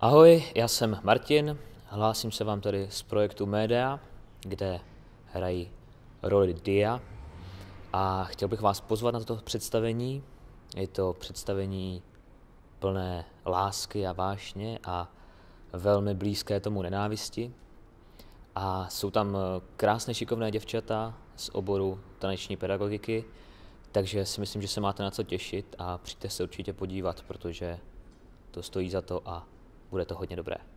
Ahoj, já jsem Martin, hlásím se vám tady z projektu Média, kde hrají roli Dia a chtěl bych vás pozvat na toto představení. Je to představení plné lásky a vášně a velmi blízké tomu nenávisti. A jsou tam eh, krásné šikovné děvčata z oboru taneční pedagogiky, takže si myslím, že se máte na co těšit a přijďte se určitě podívat, protože to stojí za to a bude to hodně dobré.